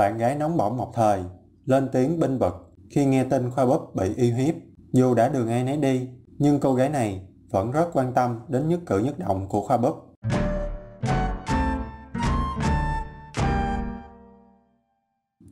Bạn gái nóng bỏng một thời, lên tiếng binh vực khi nghe tin Khoa Búp bị uy hiếp. Dù đã đường ai nấy đi, nhưng cô gái này vẫn rất quan tâm đến nhất cử nhất động của Khoa Búp.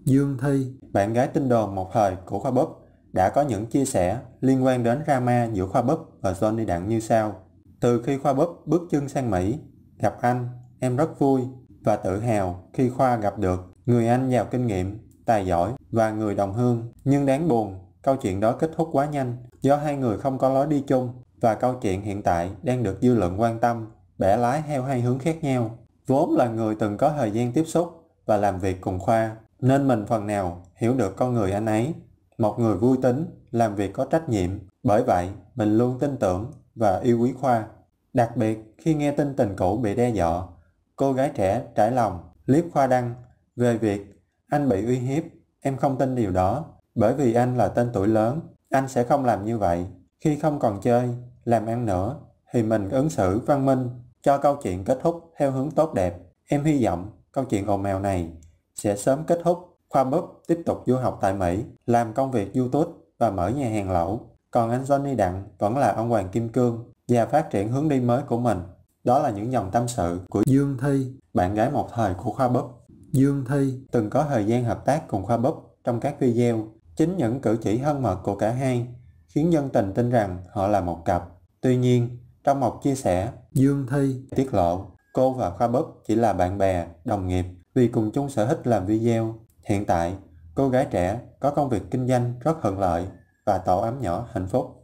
Dương Thi, bạn gái tin đồn một thời của Khoa Búp, đã có những chia sẻ liên quan đến drama giữa Khoa Búp và Johnny Đặng như sau. Từ khi Khoa Búp bước chân sang Mỹ, gặp anh, em rất vui và tự hào khi Khoa gặp được người Anh giàu kinh nghiệm, tài giỏi và người đồng hương. Nhưng đáng buồn, câu chuyện đó kết thúc quá nhanh do hai người không có lối đi chung và câu chuyện hiện tại đang được dư luận quan tâm, bẻ lái theo hai hướng khác nhau. Vốn là người từng có thời gian tiếp xúc và làm việc cùng Khoa, nên mình phần nào hiểu được con người anh ấy. Một người vui tính, làm việc có trách nhiệm, bởi vậy mình luôn tin tưởng và yêu quý Khoa. Đặc biệt khi nghe tin tình cũ bị đe dọa, cô gái trẻ trải lòng liếc Khoa Đăng về việc, anh bị uy hiếp, em không tin điều đó, bởi vì anh là tên tuổi lớn, anh sẽ không làm như vậy. Khi không còn chơi, làm ăn nữa, thì mình ứng xử văn minh, cho câu chuyện kết thúc theo hướng tốt đẹp. Em hy vọng câu chuyện ồn mèo này sẽ sớm kết thúc. Khoa Búp tiếp tục du học tại Mỹ, làm công việc YouTube và mở nhà hàng lẩu. Còn anh Johnny Đặng vẫn là ông Hoàng Kim Cương và phát triển hướng đi mới của mình. Đó là những dòng tâm sự của Dương Thi, bạn gái một thời của Khoa Búp. Dương Thi từng có thời gian hợp tác cùng Khoa Búp trong các video. Chính những cử chỉ thân mật của cả hai khiến dân tình tin rằng họ là một cặp. Tuy nhiên, trong một chia sẻ, Dương Thi tiết lộ cô và Khoa Búp chỉ là bạn bè, đồng nghiệp vì cùng chung sở thích làm video. Hiện tại, cô gái trẻ có công việc kinh doanh rất thuận lợi và tổ ấm nhỏ hạnh phúc.